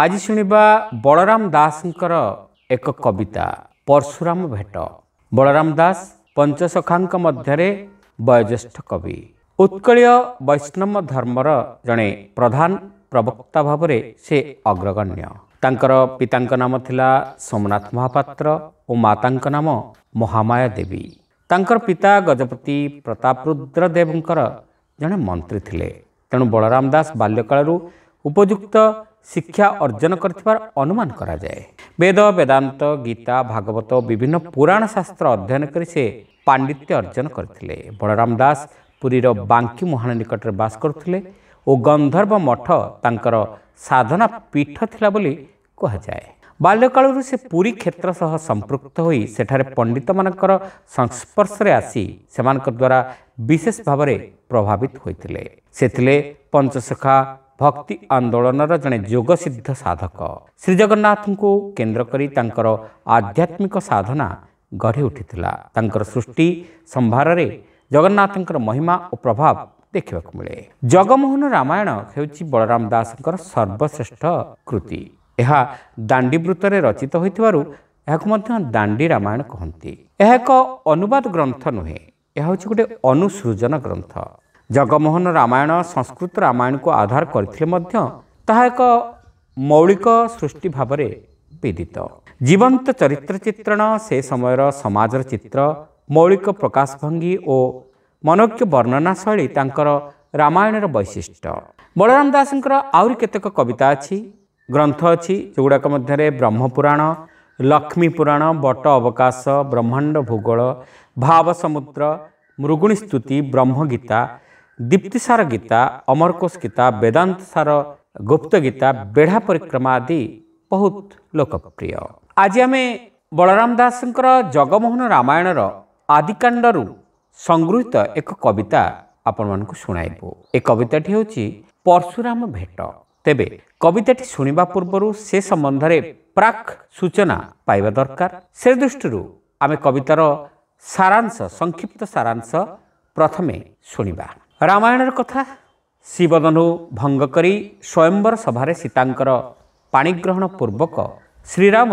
ଆଜି ଶୁଣିବା ବଳରାମ ଦାସଙ୍କର ଏକ କବିତା ପର୍ଶୁରାମ ଭେଟ ବଳରାମ ଦାସ ପଞ୍ଚସଖାଙ୍କ ମଧ୍ୟରେ ବୟୋଜ୍ୟେଷ୍ଠ କବି ଉତ୍କଳୀୟ ବୈଷ୍ଣବ ଧର୍ମର ଜଣେ ପ୍ରଧାନ ପ୍ରବକ୍ତା ଭାବରେ ସେ ଅଗ୍ରଗଣ୍ୟ ତାଙ୍କର ପିତାଙ୍କ ନାମ ଥିଲା ସୋମନାଥ ମହାପାତ୍ର ଓ ମାତାଙ୍କ ନାମ ମହାମାୟା ଦେବୀ ତାଙ୍କର ପିତା ଗଜପତି ପ୍ରତାପରୁଦ୍ର ଦେବଙ୍କର ଜଣେ ମନ୍ତ୍ରୀ ଥିଲେ ତେଣୁ ବଳରାମ ଦାସ ବାଲ୍ୟକାଳରୁ ଉପଯୁକ୍ତ ଶିକ୍ଷା ଅର୍ଜନ କରିଥିବାର ଅନୁମାନ କରାଯାଏ ବେଦ ବେଦାନ୍ତ ଗୀତା ଭାଗବତ ବିଭିନ୍ନ ପୁରାଣ ଶାସ୍ତ୍ର ଅଧ୍ୟୟନ କରି ସେ ପାଣ୍ଡିତ୍ୟ ଅର୍ଜନ କରିଥିଲେ ବଳରାମ ଦାସ ପୁରୀର ବାଙ୍କି ମୁହାଣ ନିକଟରେ ବାସ କରୁଥିଲେ ଓ ଗନ୍ଧର୍ବ ମଠ ତାଙ୍କର ସାଧନା ପୀଠ ଥିଲା ବୋଲି କୁହାଯାଏ ବାଲ୍ୟକାଳରୁ ସେ ପୁରୀ କ୍ଷେତ୍ର ସହ ସମ୍ପୃକ୍ତ ହୋଇ ସେଠାରେ ପଣ୍ଡିତମାନଙ୍କର ସଂସ୍ପର୍ଶରେ ଆସି ସେମାନଙ୍କ ଦ୍ୱାରା ବିଶେଷ ଭାବରେ ପ୍ରଭାବିତ ହୋଇଥିଲେ ସେ ଥିଲେ ପଞ୍ଚସଖା भक्ति आंदोलन जड़े जोग सिद्ध साधक श्रीजगन्नाथ को केन्द्रकोरी आध्यात्मिक साधना गढ़ी उठीला सृष्टि संभार जगन्नाथ महिमा और प्रभाव देखा मिले जगमोहन रामायण हे बलराम दास सर्वश्रेष्ठ कृति यह दांडी दाणीवृत रचित हो दांडी रामायण कहते अनुवाद ग्रंथ नुहे यह हूँ गोटे अनुसृजन ग्रंथ ଜଗମୋହନ ରାମାୟଣ ସଂସ୍କୃତ ରାମାୟଣକୁ ଆଧାର କରିଥିଲେ ମଧ୍ୟ ତାହା ଏକ ମୌଳିକ ସୃଷ୍ଟି ଭାବରେ ବିଦିତ ଜୀବନ୍ତ ଚରିତ୍ର ଚିତ୍ରଣ ସେ ସମୟର ସମାଜର ଚିତ୍ର ମୌଳିକ ପ୍ରକାଶଭଙ୍ଗୀ ଓ ମନୋଜ୍ଞ ବର୍ଣ୍ଣନା ଶୈଳୀ ତାଙ୍କର ରାମାୟଣର ବୈଶିଷ୍ଟ୍ୟ ବଳରାମ ଦାସଙ୍କର ଆହୁରି କେତେକ କବିତା ଅଛି ଗ୍ରନ୍ଥ ଅଛି ଯେଉଁଗୁଡ଼ାକ ମଧ୍ୟରେ ବ୍ରହ୍ମପୁରାଣ ଲକ୍ଷ୍ମୀ ପୁରାଣ ବଟ ଅବକାଶ ବ୍ରହ୍ମାଣ୍ଡ ଭୂଗୋଳ ଭାବ ସମୁଦ୍ର ମୃଗୁଣୀ ସ୍ତୁତି ବ୍ରହ୍ମଗୀତା दीप्तिसार गीता अमरकोश गीता वेदान्त सार गुप्त गीता बेढा परिक्रमा आदि बहुत लोकप्रिय आज बलराम बलरमास जगमोहन रमायण र आदिकाण्डहरू एक कविता आपण आपूर्म शुणबु ए कविता होची परशुराम भेट तेह्र कविता शुणवा पूर्व सेसम्बन्ध प्राक सूचना पाइबा दरकार पावादर सेदेखि कवित र सारांश संक्षिप्त सारांश प्रथमे सुनिबा ରାମାୟଣର କଥା ଶିବଦନୁ ଭଙ୍ଗ କରି ସ୍ୱୟମ୍ବର ସଭାରେ ସୀତାଙ୍କର ପାଣିଗ୍ରହଣ ପୂର୍ବକ ଶ୍ରୀରାମ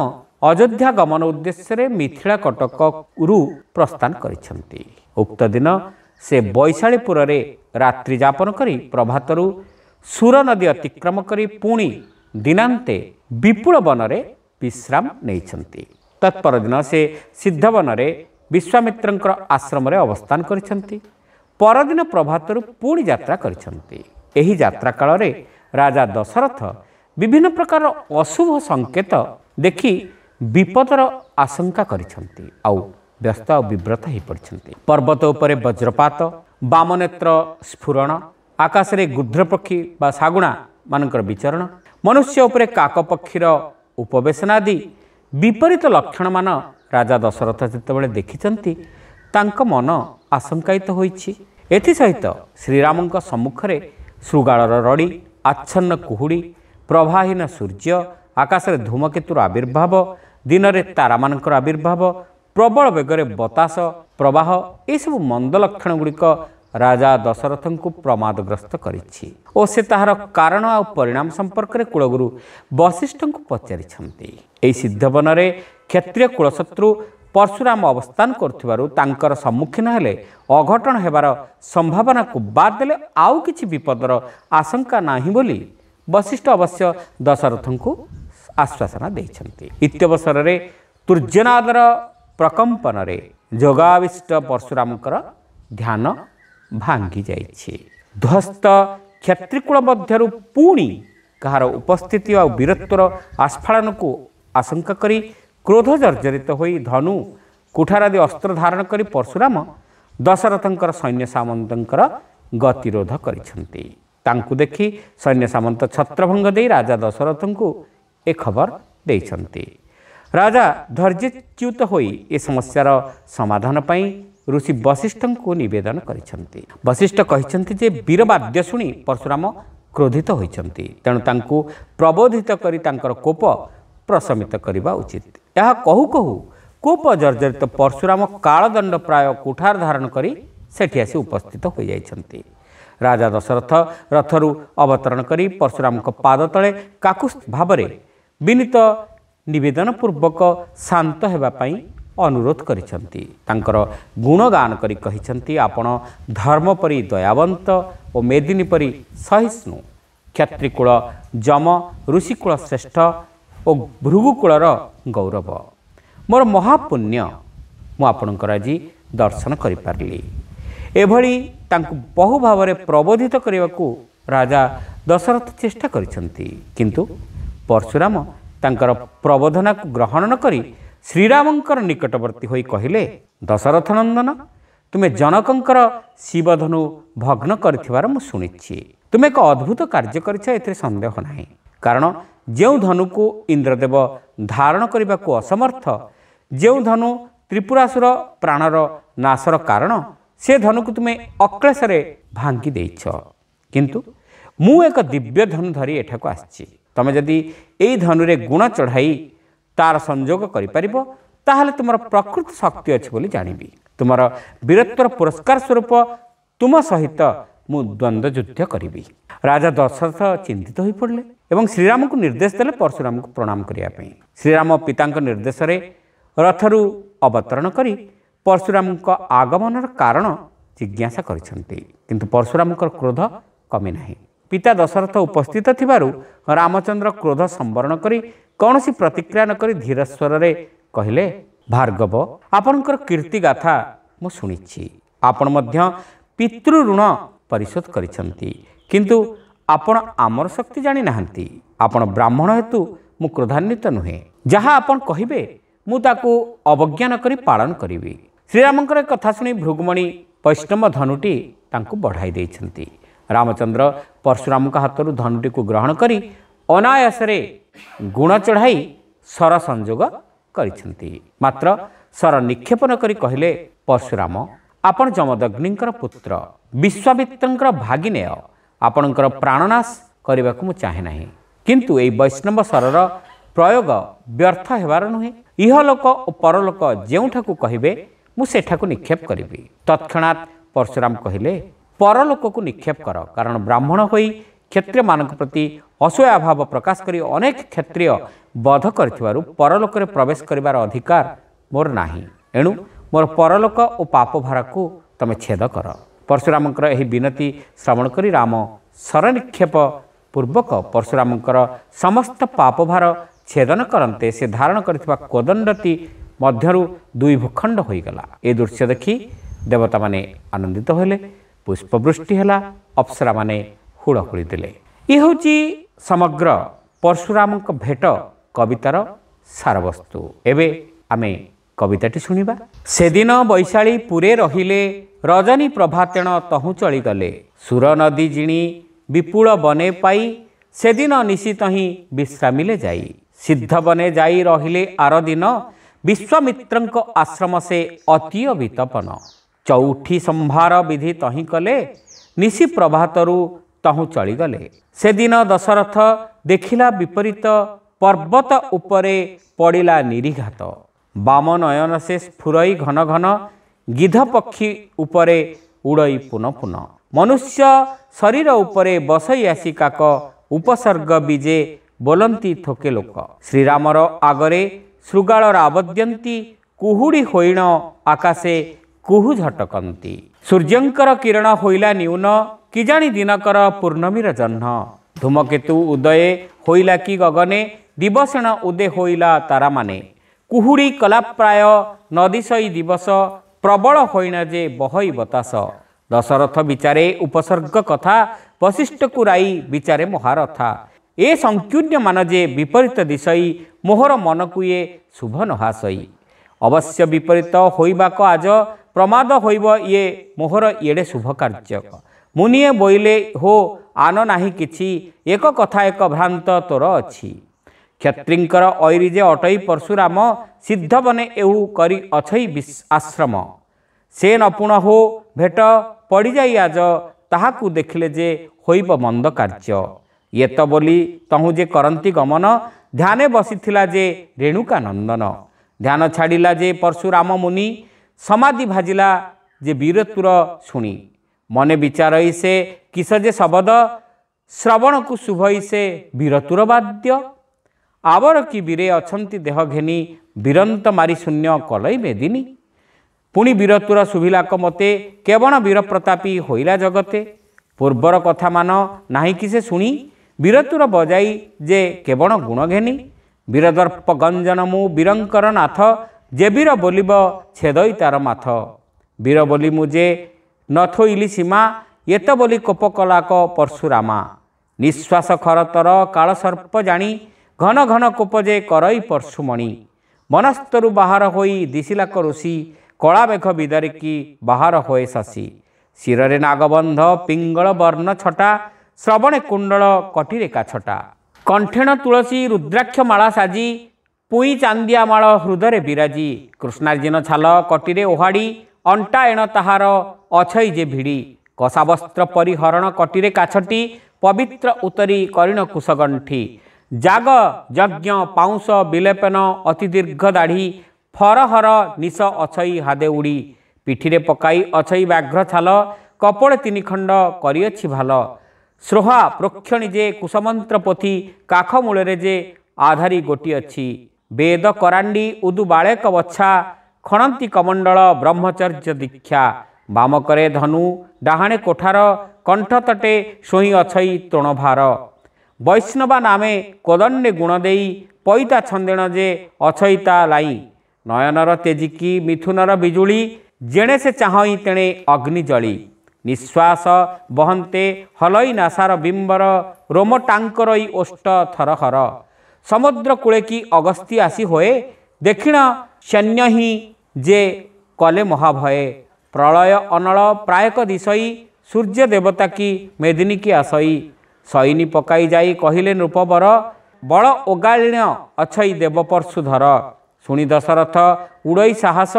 ଅଯୋଧ୍ୟା ଗମନ ଉଦ୍ଦେଶ୍ୟରେ ମିଥିଳା କଟକରୁ ପ୍ରସ୍ଥାନ କରିଛନ୍ତି ଉକ୍ତ ଦିନ ସେ ବୈଶାଳୀପୁରରେ ରାତ୍ରି ଯାପନ କରି ପ୍ରଭାତରୁ ସୁର ନଦୀ ଅତିକ୍ରମ କରି ପୁଣି ଦିନାନ୍ତେ ବିପୁଳ ବନରେ ବିଶ୍ରାମ ନେଇଛନ୍ତି ତତ୍ପର ଦିନ ସେ ସିଦ୍ଧବନରେ ବିଶ୍ୱାମିତ୍ରଙ୍କର ଆଶ୍ରମରେ ଅବସ୍ଥାନ କରିଛନ୍ତି ପରଦିନ ପ୍ରଭାତରୁ ପୁଣି ଯାତ୍ରା କରିଛନ୍ତି ଏହି ଯାତ୍ରା କାଳରେ ରାଜା ଦଶରଥ ବିଭିନ୍ନ ପ୍ରକାର ଅଶୁଭ ସଙ୍କେତ ଦେଖି ବିପଦର ଆଶଙ୍କା କରିଛନ୍ତି ଆଉ ବ୍ୟସ୍ତ ଆଉ ବିବ୍ରତ ହୋଇପଡ଼ିଛନ୍ତି ପର୍ବତ ଉପରେ ବଜ୍ରପାତ ବାମନେତ୍ର ସ୍ଫୁରଣ ଆକାଶରେ ଗୁଦ୍ରପକ୍ଷୀ ବା ଶାଗୁଣା ମାନଙ୍କର ବିଚରଣ ମନୁଷ୍ୟ ଉପରେ କାକପକ୍ଷୀର ଉପବେଶନ ଆଦି ବିପରୀତ ଲକ୍ଷଣମାନ ରାଜା ଦଶରଥ ଯେତେବେଳେ ଦେଖିଛନ୍ତି ତାଙ୍କ ମନ ଆଶଙ୍କାୟିତ ହୋଇଛି ଏଥିସହିତ ଶ୍ରୀରାମଙ୍କ ସମ୍ମୁଖରେ ଶୃଗାଳର ରଡ଼ି ଆଚ୍ଛନ୍ନ କୁହୁଡ଼ି ପ୍ରବାହୀନ ସୂର୍ଯ୍ୟ ଆକାଶରେ ଧୂମକେତୁର ଆବିର୍ଭାବ ଦିନରେ ତାରାମାନଙ୍କର ଆବିର୍ଭାବ ପ୍ରବଳ ବେଗରେ ବତାସ ପ୍ରବାହ ଏସବୁ ମନ୍ଦ ଗୁଡ଼ିକ ରାଜା ଦଶରଥଙ୍କୁ ପ୍ରମାଦଗ୍ରସ୍ତ କରିଛି ଓ ସେ ତାହାର କାରଣ ଆଉ ପରିଣାମ ସମ୍ପର୍କରେ କୁଳଗୁରୁ ବଶିଷ୍ଠଙ୍କୁ ପଚାରିଛନ୍ତି ଏହି ସିଦ୍ଧବନରେ କ୍ଷତ୍ରିୟ କୁଳଶତ୍ରୁ ପର୍ଶୁରାମ ଅବସ୍ଥାନ କରୁଥିବାରୁ ତାଙ୍କର ସମ୍ମୁଖୀନ ହେଲେ ଅଘଟଣ ହେବାର ସମ୍ଭାବନାକୁ ବାଦ୍ ଦେଲେ ଆଉ କିଛି ବିପଦର ଆଶଙ୍କା ନାହିଁ ବୋଲି ବଶିଷ୍ଠ ଅବଶ୍ୟ ଦଶରଥଙ୍କୁ ଆଶ୍ୱାସନା ଦେଇଛନ୍ତି ଇତ୍ୟବସରରେ ତୁର୍ଜନାଦର ପ୍ରକମ୍ପନରେ ଯୋଗାବିଷ୍ଟ ପର୍ଶୁରାମଙ୍କର ଧ୍ୟାନ ଭାଙ୍ଗି ଯାଇଛି ଧ୍ୱସ୍ତ କ୍ଷତ୍ରିକୂଳ ମଧ୍ୟରୁ ପୁଣି କାହାର ଉପସ୍ଥିତି ଆଉ ବୀରତ୍ୱର ଆସ୍ଫାଳନକୁ ଆଶଙ୍କା କରି क्रोध जर्जरित हु धनु आदि अस्त्र धारण परशुराम परशुरम सैन्य सैन्यसामन्तर गतिरोध गरिन्छ ति सैन्यसाम छत्रभङ्गै राजा दशरथ ए खबर दिन्छ राजा धैर्यच्युत हुस्यार समाधानपिशिठको नेदन गरिन्छ वशिष्ठ वीरवाद्य शुनि परशुराम क्रोधित हुन्छ तेणु त प्रबोधित कोप प्रशमित गर्दा उचित ଏହା କହୁ କହୁ କୂପ ଜର୍ଜରିତ ପର୍ଶୁରାମ କାଳଦଣ୍ଡ ପ୍ରାୟ କୁଠାର ଧାରଣ କରି ସେଠି ଆସି ଉପସ୍ଥିତ ହୋଇଯାଇଛନ୍ତି ରାଜା ଦଶରଥ ରଥରୁ ଅବତରଣ କରି ପର୍ଶୁରାମଙ୍କ ପାଦ ତଳେ କାକୁସ୍ ଭାବରେ ବିନୀତ ନିବେଦନ ପୂର୍ବକ ଶାନ୍ତ ହେବା ପାଇଁ ଅନୁରୋଧ କରିଛନ୍ତି ତାଙ୍କର ଗୁଣଗାନ କରି କହିଛନ୍ତି ଆପଣ ଧର୍ମ ପରି ଦୟାବନ୍ତ ଓ ମେଦିନୀ ପରି ସହିଷ୍ଣୁ କ୍ଷତ୍ରିକୂଳ ଯମ ଋଷିକୂଳ ଶ୍ରେଷ୍ଠ ଓ ଭୃଗୁକୂଳର ଗୌରବ ମୋର ମହାପୁଣ୍ୟ ମୁଁ ଆପଣଙ୍କର ଆଜି ଦର୍ଶନ କରିପାରିଲି ଏଭଳି ତାଙ୍କୁ ବହୁ ଭାବରେ ପ୍ରବୋଧିତ କରିବାକୁ ରାଜା ଦଶରଥ ଚେଷ୍ଟା କରିଛନ୍ତି କିନ୍ତୁ ପର୍ଶୁରାମ ତାଙ୍କର ପ୍ରବୋଧନାକୁ ଗ୍ରହଣ ନ କରି ଶ୍ରୀରାମଙ୍କର ନିକଟବର୍ତ୍ତୀ ହୋଇ କହିଲେ ଦଶରଥ ନନ୍ଦନ ତୁମେ ଜନକଙ୍କର ଶିବଧନୁ ଭଗ୍ନ କରିଥିବାର ମୁଁ ଶୁଣିଛି ତୁମେ ଏକ ଅଦ୍ଭୁତ କାର୍ଯ୍ୟ କରିଛ ଏଥିରେ ସନ୍ଦେହ ନାହିଁ କାରଣ ଯେଉଁ ଧନୁକୁ ଇନ୍ଦ୍ରଦେବ ଧାରଣ କରିବାକୁ ଅସମର୍ଥ ଯେଉଁ ଧନୁ ତ୍ରିପୁରାସୁର ପ୍ରାଣର ନାଶର କାରଣ ସେ ଧନୁକୁ ତୁମେ ଅକ୍ଳେଶରେ ଭାଙ୍ଗି ଦେଇଛ କିନ୍ତୁ ମୁଁ ଏକ ଦିବ୍ୟ ଧନୁ ଧରି ଏଠାକୁ ଆସିଛି ତୁମେ ଯଦି ଏଇ ଧନୁରେ ଗୁଣ ଚଢ଼ାଇ ତା'ର ସଂଯୋଗ କରିପାରିବ ତାହେଲେ ତୁମର ପ୍ରକୃତ ଶକ୍ତି ଅଛି ବୋଲି ଜାଣିବି ତୁମର ବୀରତ୍ୱର ପୁରସ୍କାର ସ୍ୱରୂପ ତୁମ ସହିତ ମୁଁ ଦ୍ୱନ୍ଦ୍ୱ ଯୁଦ୍ଧ କରିବି ରାଜା ଦଶରଥ ଚିନ୍ତିତ ହୋଇପଡ଼ିଲେ ଏବଂ ଶ୍ରୀରାମଙ୍କୁ ନିର୍ଦ୍ଦେଶ ଦେଲେ ପରଶୁରାମଙ୍କୁ ପ୍ରଣାମ କରିବା ପାଇଁ ଶ୍ରୀରାମ ପିତାଙ୍କ ନିର୍ଦ୍ଦେଶରେ ରଥରୁ ଅବତରଣ କରି ପରଶୁରାମଙ୍କ ଆଗମନର କାରଣ ଜିଜ୍ଞାସା କରିଛନ୍ତି କିନ୍ତୁ ପରଶୁରାମଙ୍କର କ୍ରୋଧ କମି ନାହିଁ ପିତା ଦଶରଥ ଉପସ୍ଥିତ ଥିବାରୁ ରାମଚନ୍ଦ୍ର କ୍ରୋଧ ସମ୍ବରଣ କରି କୌଣସି ପ୍ରତିକ୍ରିୟା ନକରି ଧୀରସ୍ୱରରେ କହିଲେ ଭାର୍ଗବ ଆପଣଙ୍କର କୀର୍ତ୍ତିଗାଥା ମୁଁ ଶୁଣିଛି ଆପଣ ମଧ୍ୟ ପିତୃ ଋଣ ପରିଶୋଧ କରିଛନ୍ତି କିନ୍ତୁ ଆପଣ ଆମର ଶକ୍ତି ଜାଣିନାହାନ୍ତି ଆପଣ ବ୍ରାହ୍ମଣ ହେତୁ ମୁଁ କ୍ରୋଧାନ୍ୱିତ ନୁହେଁ ଯାହା ଆପଣ କହିବେ ମୁଁ ତାକୁ ଅବଜ୍ଞାନ କରି ପାଳନ କରିବି ଶ୍ରୀରାମଙ୍କର କଥା ଶୁଣି ଭୃଗମଣି ବୈଷ୍ଣବ ଧନୁଟି ତାଙ୍କୁ ବଢ଼ାଇ ଦେଇଛନ୍ତି ରାମଚନ୍ଦ୍ର ପରଶୁରାମଙ୍କ ହାତରୁ ଧନୁଟିକୁ ଗ୍ରହଣ କରି ଅନାୟାସରେ ଗୁଣ ଚଢ଼ାଇ ସ୍ୱର ସଂଯୋଗ କରିଛନ୍ତି ମାତ୍ର ସ୍ୱର ନିକ୍ଷେପଣ କରି କହିଲେ ପରଶୁରାମ ଆପଣ ଯମଦଗ୍ନିଙ୍କର ପୁତ୍ର ବିଶ୍ୱାମିତ୍ରଙ୍କର ଭାଗିନେୟ ଆପଣଙ୍କର ପ୍ରାଣନାଶ କରିବାକୁ ମୁଁ ଚାହେଁ ନାହିଁ କିନ୍ତୁ ଏହି ବୈଷ୍ଣବ ସ୍ୱରର ପ୍ରୟୋଗ ବ୍ୟର୍ଥ ହେବାର ନୁହେଁ ଇହଲୋକ ଓ ପରଲୋକ ଯେଉଁଠାକୁ କହିବେ ମୁଁ ସେଠାକୁ ନିକ୍ଷେପ କରିବି ତତ୍କ୍ଷଣାତ୍ ପରଶୁରାମ କହିଲେ ପରଲୋକକୁ ନିକ୍ଷେପ କର କାରଣ ବ୍ରାହ୍ମଣ ହୋଇ କ୍ଷତ୍ରିୟମାନଙ୍କ ପ୍ରତି ଅସହ୍ୟଭାବ ପ୍ରକାଶ କରି ଅନେକ କ୍ଷତ୍ରିୟ ବଧ କରିଥିବାରୁ ପରଲୋକରେ ପ୍ରବେଶ କରିବାର ଅଧିକାର ମୋର ନାହିଁ ଏଣୁ ମୋର ପରଲୋକ ଓ ପାପଭାରାକୁ ତୁମେ ଛେଦ କର ପରଶୁରାମଙ୍କର ଏହି ବିନତି ଶ୍ରବଣ କରି ରାମ ସରନିକ୍ଷେପ ପୂର୍ବକ ପରଶୁରାମଙ୍କର ସମସ୍ତ ପାପଭାର ଛେଦନ କରନ୍ତେ ସେ ଧାରଣ କରିଥିବା କୋଦଣ୍ଡଟି ମଧ୍ୟରୁ ଦୁଇ ଭୂଖଣ୍ଡ ହୋଇଗଲା ଏ ଦୃଶ୍ୟ ଦେଖି ଦେବତାମାନେ ଆନନ୍ଦିତ ହେଲେ ପୁଷ୍ପବୃଷ୍ଟି ହେଲା ଅପ୍ସରାମାନେ ହୁଳହୁଳି ଦେଲେ ଏ ହେଉଛି ସମଗ୍ର ପରଶୁରାମଙ୍କ ଭେଟ କବିତାର ସାରବସ୍ତୁ ଏବେ ଆମେ कविताटी शुणिसेदिन वैशाप पुरे रहिले रजनी प्रभातेण तहु तहुँ चलिगले सुरनदी जिणी विपुल बने पाई पिन निशि तहीँ विश्रामले जाई सिद्ध बने जाइ रहिले आरदिन आश्रम से अतीय वितपन चौठी संभार विधि तहीँ कले निशि तहु तहुँ चलिगले सदिन दशरथ देखिला विपरीत पर्वत उपरे पड्ला निरीघात बाम नयन शेष फुरै घन घन गिध पक्षी उप उडै पून पून मनुष्य शरीर उप बसै आसि काक उपसर्ग विजे बोलिथके लोक श्रीरमर आगर शृगावद्यी कुन आकाशे झटकंती सूर्यंकर किरण होइला हैलाउन जानी दिनकर पूर्णमीर जह धूमकेतु उदय होइला कि गगने दिवसेण उदय होइला तारामा କୁହୁଡ଼ି କଲା ପ୍ରାୟ ନଦୀଶଇ ଦିବସ ପ୍ରବଳ ହୋଇଣ ଯେ ବହଇ ବତାସ ଦଶରଥ ବିଚାରେ ଉପସର୍ଗ କଥା ବଶିଷ୍ଠକୁ ରାଇ ବିଚାରେ ମହାରଥା ଏ ସଂକୀର୍ଣ୍ଣ ମାନ ଯେ ବିପରୀତ ଦିଶଇ ମୋହର ମନକୁ ଏ ଶୁଭ ନହାସଇ ଅବଶ୍ୟ ବିପରୀତ ହୋଇବାକୁ ଆଜ ପ୍ରମାଦ ହୋଇବ ଇଏ ମୋହର ଇଏଡ଼େ ଶୁଭ କାର୍ଯ୍ୟ ମୁନିଏ ବୋଇଲେ ହୋ ଆନ ନାହିଁ କିଛି ଏକ କଥା ଏକ ଭ୍ରାନ୍ତ ତୋର ଅଛି क्षत्रीर ऐरीजे अटै परशुराम सिद्ध मनै एउकरी अछै वि आश्रम से नपुण भेट पडिज आज ताहाकु देखले जे होइब मंद कार्य ये बोली तहु जे करंती गमन ध्याने जे रेणुका नंदन ध्यान छाडीला जे परशुराम मुनि समाधि भाजिला जे भाजला विरतुर शु मिचारै से शब्द श्रवण श्रवणको शुभै से वीरतुर वाद्य ଆବର କି ବୀରେ ଅଛନ୍ତି ଦେହ ଘେନି ବୀରନ୍ତ ମାରି ଶୂନ୍ୟ କଲଇ ମେଦିନୀ ପୁଣି ବୀରତ୍ୱର ଶୁଭିଲାକ ମୋତେ କେବଳ ବୀରପ୍ରତାପୀ ହୋଇଲା ଜଗତେ ପୂର୍ବର କଥାମାନ ନାହିଁ କି ସେ ଶୁଣି ବୀରତ୍ୱର ବଜାଇ ଯେ କେବଳ ଗୁଣ ଘେନି ବୀରଦର୍ପ ଗଞ୍ଜନ ମୁଁ ବୀରଙ୍କର ନାଥ ଯେ ବୀର ବୋଲିବ ଛେଦଇ ତାର ମାଥ ବୀର ବୋଲି ମୁଁ ଯେ ନ ଥୋଇଲି ସୀମା ଏତ ବୋଲି କୋପ କଲାକ ପରଶୁରାମା ନିଶ୍ୱାସ ଖରତର କାଳସର୍ପ ଜାଣି ଘନ ଘନ କୋପଜେ କରଇ ପର୍ଶୁମଣି ବନସ୍ତରୁ ବାହାର ହୋଇ ଦିଶିଲା କରୁଷି କଳାବେଘ ବିଦରିକି ବାହାର ହୁଏ ଶଶି ଶିରରେ ନାଗବନ୍ଧ ପିଙ୍ଗଳ ବର୍ଣ୍ଣ ଛଟା ଶ୍ରବଣେ କୁଣ୍ଡଳ କଟିରେକା ଛଟା କଣ୍ଠେଣ ତୁଳସୀ ରୁଦ୍ରାକ୍ଷ ମାଳା ସାଜି ପୁଇଁ ଚାନ୍ଦିଆ ମାଳ ହୃଦୟରେ ବିରାଜି କୃଷ୍ଣାର୍ଜିନ ଛାଲ କଟିରେ ଓହାଡ଼ି ଅଣ୍ଟା ଏଣ ତାହାର ଅଛଇ ଯେ ଭିଡ଼ି କଷାବସ୍ତ୍ର ପରିହରଣ କଟିରେ କାଛଟି ପବିତ୍ର ଉତରି କରିଣ କୁଶଗଣ୍ଠି জাগ যজ্ঞ পাউঁশ বিলেপেন অতি দীর্ঘ দাঢ়ি ফরহর নিশ অছই হাদে উড়ি পিঠিরে পকাই অছই ব্যাঘ্র ছাল কপড়ে তিনিখণ্ড করিଅছি ভাল স্রোহা প্রক্ষণী যে কুসমন্ত্র পোথি কাখ মূলরে যে আধারি গোটি অছি বেদ କରାଣ୍ଡି ଉଦୁ ବାଳେକ ବଛା ଖଣନ୍ତି କମଣ୍ଡଳ ବ୍ରହ୍ମଚର୍ଯ୍ୟ ଦୀକ୍ଷା ବାମ କରେ ଧନୁ ଡାହାଣେ କୋଠାର କଣ୍ଠ ତଟେ ଶୋଇ ଅଛଇ ତୃଣଭାର वैष्णवा नामे गुण गुणदे पैता छन्देण जे अछैता लाई नयनर तेजिकी मिथुनर से विजुलि तेणे अग्नि जळी निश्वास बहन्ते हलै नासार विम्बर रोमटाङ्करै ओष्ट थर हर समुद्रकूेकी आसी होए देखिण जे कले महाभय प्रलय अनल प्रायक दिशई सूर्य देवता मेदिनी की आसई पकाई जाई कहिले नृपर बल ओगाण अछई देव परशुधर शु दशरथ उड़ई साहस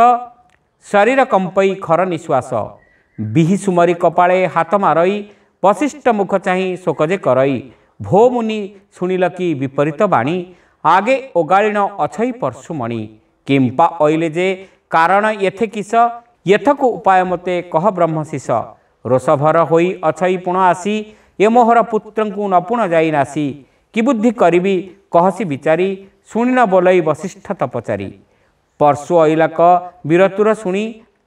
शरीर कम्पै खर निश्वास विही सुमरी कपा हात मारई वशिष्ट मुख चाहिँ शोके करै भो मुनि शुण लि विपरीत बाणी आगे ओगाण अछै किंपा ओइले जे कारण यथे किस यथको उपाय मते कह ब्रह्म शिष रोषभर होई अछई पुण आसि ए मोहर पुत्र नपुण नासी के बुद्धि कि कहसि विचारी शुणिन बोलै वशिष्ठ तपचारि पर्शु अहिलाको विरतुर शु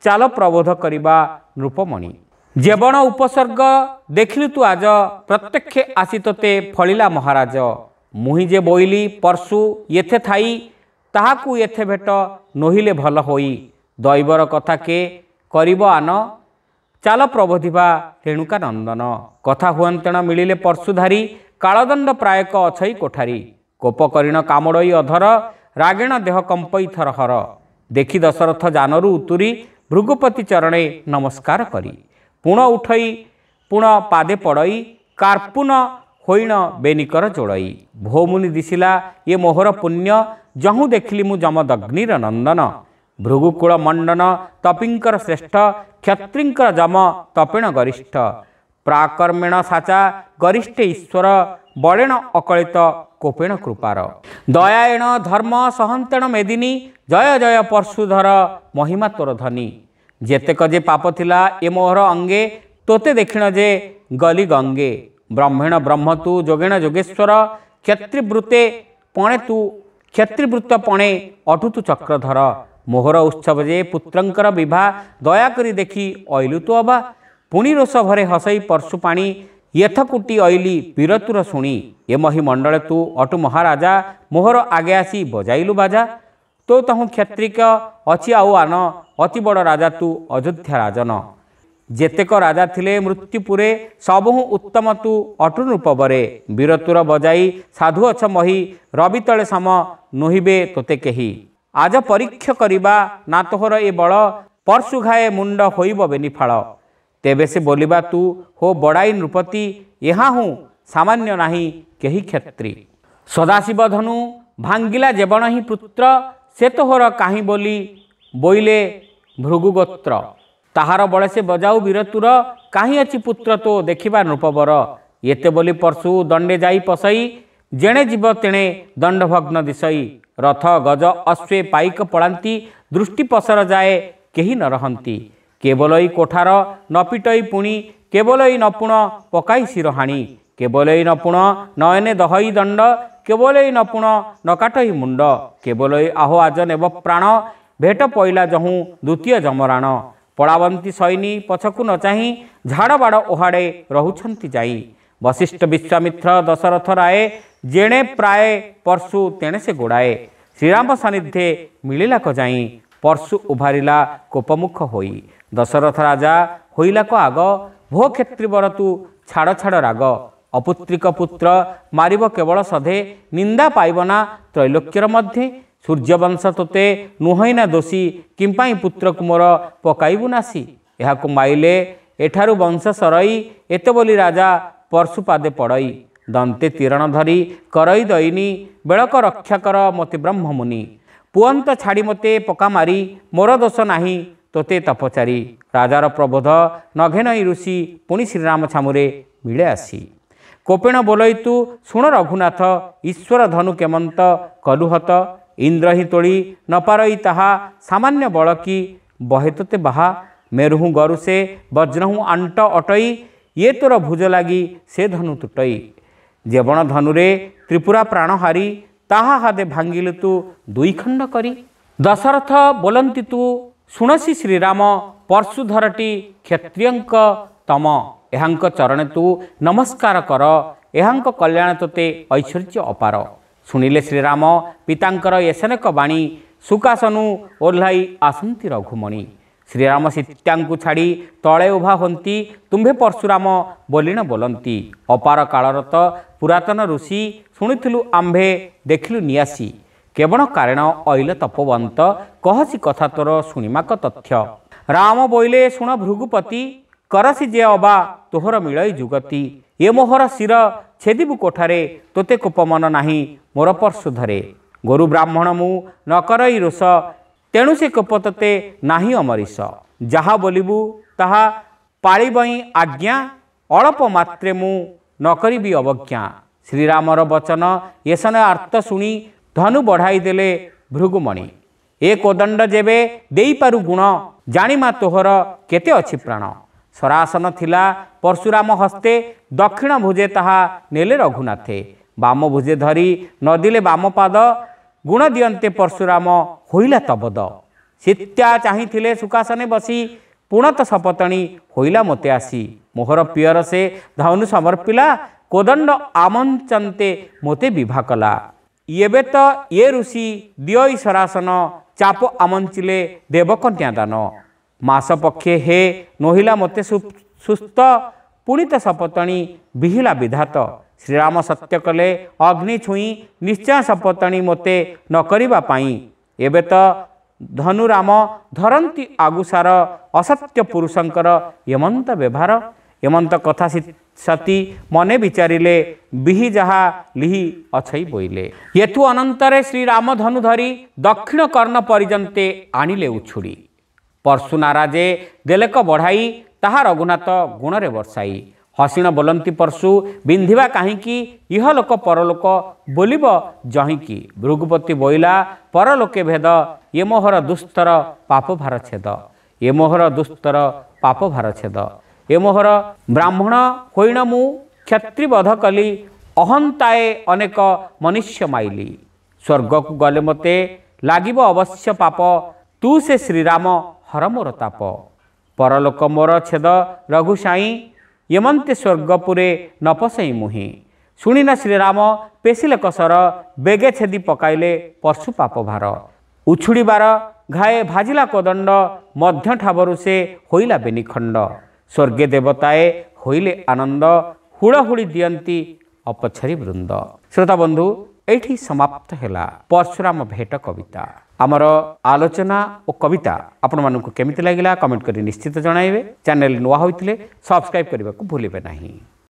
चालबोध गरेको नृपमणि जेवण उपसर्ग देखल आज प्रत्यक्ष आसितोते फलज मुजे बोली पर्शु एथे थु भेट नोले भल हुैवर कथा के गर्नु ଚାଲ ପ୍ରବୋଧିବା ରେଣୁକା ନନ୍ଦନ କଥା ହୁଅନ୍ତେଣ ମିଳିଲେ ପର୍ଶୁଧାରୀ କାଳଦଣ୍ଡ ପ୍ରାୟକ ଅଛଇ କୋଠାରୀ କୋପକରିଣ କାମୁଡ଼ଇ ଅଧର ରାଗେଣ ଦେହ କମ୍ପଇ ଥରହର ଦେଖି ଦଶରଥ ଯାନରୁ ଉତୁରି ଭୃଗୁପତି ଚରଣେ ନମସ୍କାର କରି ପୁଣ ଉଠଇ ପୁଣ ପାଦେ ପଡ଼ଇ କାର୍ପୁନ ହୋଇଣ ବେନିକର ଯୋଡ଼ଇ ଭୋମୁନି ଦିଶିଲା ଏ ମୋହର ପୁଣ୍ୟ ଯହୁଁ ଦେଖିଲି ମୁଁ ଜମଦଗ୍ନିର ନନ୍ଦନ भृगुकुल मंडन तपिंकर श्रेष्ठ क्षत्रिंकर जम तपेण गरिष्ठ प्राकर्मेण साचा गरिष्ठ ईश्वर बड़ेण अकलित कोपेण कृपार दयाएण धर्म सहन्तेण मेदिनी जय जय परशुधर महिमा तोर धनी ଯେତେକ जे पाप ଥିଲା ए मोहर अंगे तोते देखिण जे गली गंगे ब्रह्मेण ब्रह्म तु जोगेण जोगेश्वर କ୍ଷତ୍ରିବୃତ୍ତେ पणे तु କ୍ଷତ୍ରିବୃତ୍ତ पणे अटुतु चक्रधर ମୋହର ଉତ୍ସବ ଯେ ପୁତ୍ରଙ୍କର ବିବାହ ଦୟାକରି ଦେଖି ଅଇଲୁ ତୁ ଅବା ପୁଣି ରୋଷ ଘରେ ହସେଇ ପର୍ଶୁ ପାଣି ୟଥକୁଟି ଅଇଲି ବିରତୁର ଶୁଣି ଏ ମହି ମଣ୍ଡଳେ ତୁ ଅଟୁ ମହାରାଜା ମୋହର ଆଗେ ଆସି ବଜାଇଲୁ ବାଜା ତୋ ତହୁ କ୍ଷତ୍ରିକ ଅଛି ଆଉ ଆନ ଅତି ବଡ଼ ରାଜା ତୁ ଅଯୋଧ୍ୟା ରାଜନ ଯେତେକ ରାଜା ଥିଲେ ମୃତ୍ୟୁ ପୁରେ ସବୁ ଉତ୍ତମ ତୁ ଅଟୁ ନୃପବରେ ବୀରତୁର ବଜାଇ ସାଧୁ ଅଛ ମହି ରବି ତଳେ ସମ ନୁହିବେ ତୋତେ କେହି आजा करिबा परीक्षा तोहोर ए बल पर्शु घाए मुण्ड बेनिफा तेबे बोलि तु हो बडाइ नृपति यहाँ सामान्य नाही केही क्षति सदाशि धनु भांगिला जेवणि पुत्र सेतोहर तोर काहीँ बोली बोले भृगुगोत्र त बेसी बजाउ बिरतुर काहीँ अचि पुत्र तो देखि नृपर यतेबो पर्सु दण्डे जसै जेणे जीव तेणे दण्डभग् दिशै ରଥ ଗଜ ଅଶ୍ୱେ ପାଇକ ପଳାନ୍ତି ଦୃଷ୍ଟିପସର ଯାଏ କେହି ନ ରହନ୍ତି କେବଳ ଏଇ କୋଠାର ନ ପିଟଇ ପୁଣି କେବଳ ଏଇ ନପୁଣ ପକାଇ ଶିରହାଣି କେବଳ ଏଇ ନପୁଣ ନୟନେ ଦହଇ ଦଣ୍ଡ କେବଳ ଏଇ ନପୁଣ ନକାଟହି ମୁଣ୍ଡ କେବଳ ଏଇ ଆହୋ ଆଜ ନେବ ପ୍ରାଣ ଭେଟ ପଇଲା ଯହୁଁ ଦ୍ୱିତୀୟ ଜମରାଣ ପଳାବନ୍ତୀ ସୈନୀ ପଛକୁ ନ ଚାହିଁ ଝାଡ଼ବାଡ଼ ଓହାଡ଼େ ରହୁଛନ୍ତି ଯାଇ ବଶିଷ୍ଠ ବିଶ୍ୱାମିତ୍ର ଦଶରଥ ରାୟ ଜେଣେ ପ୍ରାୟ ପର୍ଶୁ ତେଣେ ସେ ଗୋଡ଼ାଏ ଶ୍ରୀରାମ ସାନ୍ନିଧ୍ୟେ ମିଳିଲା କ ଯାଇ ପର୍ଶୁ ଉଭାରିଲା କୋପମୁଖ ହୋଇ ଦଶରଥ ରାଜା ହୋଇଲା କ ଆଗ ଭୋ କ୍ଷେତ୍ରୀବର ତୁ ଛାଡ଼ ଛାଡ଼ ରାଗ ଅପୁତ୍ରିକ ପୁତ୍ର ମାରିବ କେବଳ ସଧେ ନିନ୍ଦା ପାଇବ ନା ତ୍ରୈଲୋକ୍ୟର ମଧ୍ୟେ ସୂର୍ଯ୍ୟବଂଶ ତୋତେ ନୁହଁ ନା ଦୋଷୀ କିମ୍ପାଇଁ ପୁତ୍ରକୁ ମୋର ପକାଇବୁ ନାସି ଏହାକୁ ମାଇଲେ ଏଠାରୁ ବଂଶ ସରଇ ଏତେ ବୋଲି ରାଜା ପର୍ଶୁ ପାଦେ ପଡ଼ଇ दन्ते तिर धरि करै रक्षा कर रक्षाकर ब्रह्म मुनि पुअन्त छाड़ी मते पका मारी मोर दोष नाहिँ तोते तपचारी राजार प्रबोध नघे नै ऋषि पनि श्रीराम छामुरे मिले आसी कोपेण बोलैतु शुण रघुनाथ ईश्वर धनु केमन्त कलुहत इन्द्र हिँ तोल नपारै ता समान्य बलकि बहेतोते बाह मेहुँ गुसे वज्रहु आन्ट अटई ये तोर भुज से धनु तुटई ଯବଣ ଧନୁରେ ତ୍ରିପୁରା ପ୍ରାଣ ହାରି ତାହା ହାତେ ଭାଙ୍ଗିଲେ ତୁ ଦୁଇ ଖଣ୍ଡ କରି ଦଶରଥ ବୋଲନ୍ତି ତୁ ଶୁଣସି ଶ୍ରୀରାମ ପର୍ଶୁଧରଟି କ୍ଷତ୍ରିୟଙ୍କ ତମ ଏହାଙ୍କ ଚରଣେ ତୁ ନମସ୍କାର କର ଏହାଙ୍କ କଲ୍ୟାଣ ତୋତେ ଐଶ୍ୱର୍ଯ୍ୟ ଅପାର ଶୁଣିଲେ ଶ୍ରୀରାମ ପିତାଙ୍କର ଏସନେକ ବାଣୀ ସୁକାସନୁ ଓହ୍ଲାଇ ଆସନ୍ତି ରଘୁମଣି ଶ୍ରୀରାମ ସୀତାଙ୍କୁ ଛାଡ଼ି ତଳେ ଉଭା ହୁଅନ୍ତି ତୁମ୍ଭେ ପର୍ଶୁରାମ ବୋଲିଣ ବୋଲନ୍ତି ଅପାର କାଳର ତ ପୁରାତନ ଋଷି ଶୁଣିଥିଲୁ ଆମ୍ଭେ ଦେଖିଲୁ ନିଆସି କେବଳ କାରଣ ଅଇଲ ତପବନ୍ତ କହସି କଥା ତୋର ଶୁଣିମାକ ତଥ୍ୟ ରାମ ବୋଇଲେ ଶୁଣ ଭୃଗୁପତି କରସି ଯେ ଅବା ତୋହର ମିଳଇ ଯୁଗତି ଏ ମୋହର ଶିର ଛେଦିବୁ କୋଠାରେ ତୋତେ କୋପମନ ନାହିଁ ମୋର ପର୍ଶୁଧରେ ଗୋରୁ ବ୍ରାହ୍ମଣ ମୁଁ ନକରଇ ରୋଷ तेणुसी कप त नाहिँ अमरीस जहाँ बोलिबु ता पाँ आज्ञा अलप मत्रे मकरे अवज्ञा श्रीरम वचन एसन आर्त शुनि धनु बढ़ाई बढाइदेले भृगुमणि एदण्ड जब दि पू गुण जानेमा तोहर केते अझ प्राण सरासन थिला परशुराम हस्ते दक्षिण भुजे ता नेले रघुनाथे बाम भुजे धरी धरि बाम पाद ଗୁଣ ଦିଅନ୍ତେ ପର୍ଶୁରାମ ହୋଇଲା ତବଦ ସିତ୍ୟା ଚାହିଁଥିଲେ ସୁକାସନେ ବସି ପୁଣତ ସପତଣୀ ହୋଇଲା ମୋତେ ଆସି ମୋହର ପିଅର ସେ ଧନୁ ସମର୍ପିଲା କୋଦଣ୍ଡ ଆମଞ୍ଚନ୍ତେ ମୋତେ ବିଭା କଲା ଏବେ ତ ଏ ଋଷି ଦିଅ ଈଶ୍ୱରାସନ ଚାପ ଆମଞ୍ଚିଲେ ଦେବକନ୍ୟା ଦାନ ମାସ ପକ୍ଷେ ହେ ନୋହିଲା ମୋତେ ସୁସ୍ଥ ପୁଣି ତ ସପତଣୀ ବିହିଲା ବିଧାତ श्रीरम सत्य कले अग्नि छुई निश्चय सपती मते नकरेवाई ए धनु र धरन्त आगुसार असत्य पुरुषको यमंत व्यवहार यमंत कथा सती मन विचारि विही जहाँ लिही अछै बोले यत्रुअनन्तर श्री राम धनु धरी दक्षिण कर्ण पर्यन्त आणले उछुडी पर्शु नाराजे देलेक बढ़ाई ता रघुनाथ गुणरे वर्षाई हसिण बोलि पर्शु इह लोक परलोक बोलिब जहीँकि भृगुपति बहिला परलके भेद ये मोहर दुस्तर पाप भार छेद ये मोहर दुस्तर पाप भार छेद ये मोहर ब्राह्मण हुँ मु अहंताए अनेक मनुष्य माइली स्वर्ग को गले मते लाग अवश्य पाप तुसे श्रीरम हर मोर ताप परलोक मोर छेद रघुसई ଏମନ୍ତେ ସ୍ୱର୍ଗପୁରେ ନ ପଶାଇ ମୁହିଁ ଶୁଣିନା ଶ୍ରୀରାମ ପେଶିଲେ କସର ବେଗେ ଛେଦି ପକାଇଲେ ପଶୁ ପାପ ଭାର ଉଛୁଡ଼ିବାର ଘାଏ ଭାଜିଲା କଦଣ୍ଡ ମଧ୍ୟ ଠାବରୁ ସେ ହୋଇଲା ବିନିଖଣ୍ଡ ସ୍ୱର୍ଗେ ଦେବତାଏ ହୋଇଲେ ଆନନ୍ଦ ହୁଳହୁଳି ଦିଅନ୍ତି ଅପଛରି ବୃନ୍ଦ ଶ୍ରୋତା ବନ୍ଧୁ ଏଇଠି ସମାପ୍ତ ହେଲା ପରଶୁରାମ ଭେଟ କବିତା आमर आलोचना और कविता आपण मानक केमी लगे कमेंट कर निश्चित जन चेल नुआ होते सब्सक्राइब करने को भूलना